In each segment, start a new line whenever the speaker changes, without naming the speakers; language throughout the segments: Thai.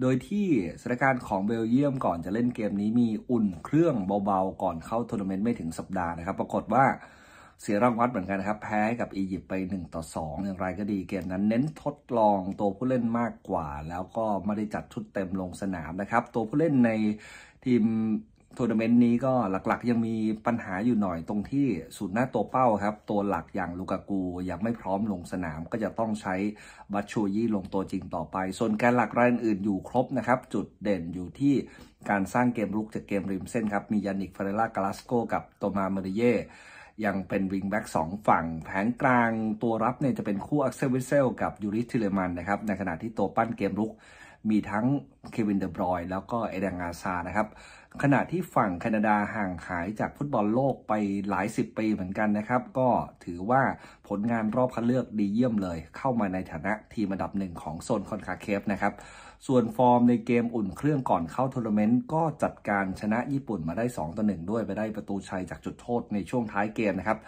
โดยที่สถานการณ์ของเบลเยียมก่อนจะเล่นเกมนี้มีอุ่นเครื่องเบาๆก่อนเข้าทัวร์นาเมนต์ไม่ถึงสัปดาห์นะครับ ปรากฏว่าเสียรางวัลเหมือนกันนะครับ แพ้กับอียิปต์ไป1ต่อ2อย่างไรก็ดีเกมนั้น เน้นทดลองตัวผู้เล่นมากกว่า แล้วก็ไม่ได้จัดชุดเต็มลงสนามนะครับ ตัวผู้เล่นในทีมทัวร์นาเมนต์นี้ก็หลักๆ ยังมีปัญหาอยู่หน่อยตรงที่สุดหน้าตัวเป้าครับตัวหลักอย่างลูกากูยังไม่พร้อมลงสนามก็จะต้องใช้บัชชูยี่ลงตัวจริงต่อไป ส่วนแกนหลักรายอื่นอยู่ครบนะครับจุดเด่นอยู่ที่การสร้างเกมรุกจากเกมริมเส้นครับมียานิกฟารล่ากาลาสโกกับโตมาเมริเยยังเป็นวิงแบ็กสองฝั่งแผงกลางตัวรับเนี่ยจะเป็นคู่อักเซลวิเซลกับยูริสทิเลมันนะครับในขณะที่ตัวปั้นเกมรุกมีทั้งเควินเดอบรอยแล้วก็เอดังอาซานะครับ ขณะที่ฝั่งแคนาดาห่างหายจากฟุตบอลโลกไปหลายสิบปีเหมือนกันนะครับ ก็ถือว่าผลงานรอบคัดเลือกดีเยี่ยมเลยเข้ามาในฐานะทีมอันดับหนึ่งของโซนคอนคาเคฟนะครับ ส่วนฟอร์มในเกมอุ่นเครื่องก่อนเข้าทัวร์นาเมนต์ก็จัดการชนะญี่ปุ่นมาได้2ต่อ1ด้วยไปได้ประตูชัยจากจุดโทษในช่วงท้ายเกมนะครับ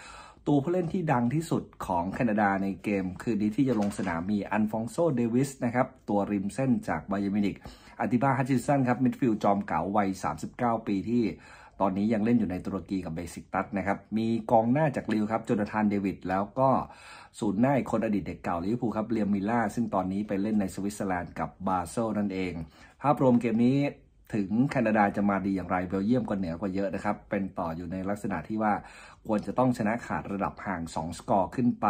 ตัวผู้เล่นที่ดังที่สุดของแคนาดาในเกม คืนนี้ที่จะลงสนามมีอันฟองโซเดวิสนะครับตัวริมเส้นจากไบามินิกอธิบาฮัตชิสันครับมิดฟิลด์จอมเก๋าวัย 39 ปีที่ ตอนนี้ยังเล่นอยู่ในตุรกีกับเบสิกตัสนะครับมีกองหน้าจากลิวครับโจนาธานเดวิดแล้วก็ศูนย์หน้าคนอดีตเด็กเก่าลิเวอร์พูลครับเลียมมิล่า ซึ่งตอนนี้ไปเล่นในสวิตเซอร์แลนด์กับบาเซลนั่นเอง ภาพรวมเกมนี้ถึงแคนาดาจะมาดีอย่างไรเบลเยียมก็เหนือกว่าเยอะนะครับ เป็นต่ออยู่ในลักษณะที่ว่าควรจะต้องชนะขาดระดับห่าง 2 สกอร์ขึ้นไป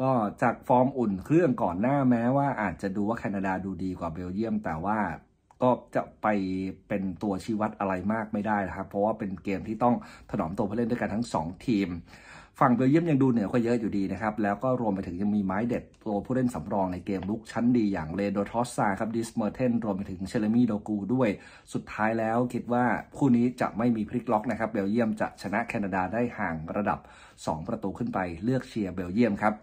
ก็จากฟอร์มอุ่นเครื่องก่อนหน้าแม้ว่าอาจจะดูว่าแคนาดาดูดีกว่าเบลเยียม แต่ว่าก็จะไปเป็นตัวชี้วัดอะไรมากไม่ได้นะครับ เพราะว่าเป็นเกมที่ต้องถนอมตัวผู้เล่นด้วยกันทั้ง2ทีมฝั่งเบลเยียมยังดูเหนือกว่าเยอะอยู่ดีนะครับ แล้วก็รวมไปถึงยังมีไม้เด็ดตัวผู้เล่นสำรองในเกมลุกชั้นดีอย่างเลโดทอสซาครับดิสเมอร์เทนรวมไปถึงเชลมีโดกูด้วยสุดท้ายแล้วคิดว่าคู่นี้จะไม่มีพลิกล็อกนะครับ เบลเยียมจะชนะแคนาดาได้ห่างระดับ 2 ประตูขึ้นไปเลือกเชียร์เบลเยียมครับ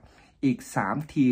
อีก 3 ที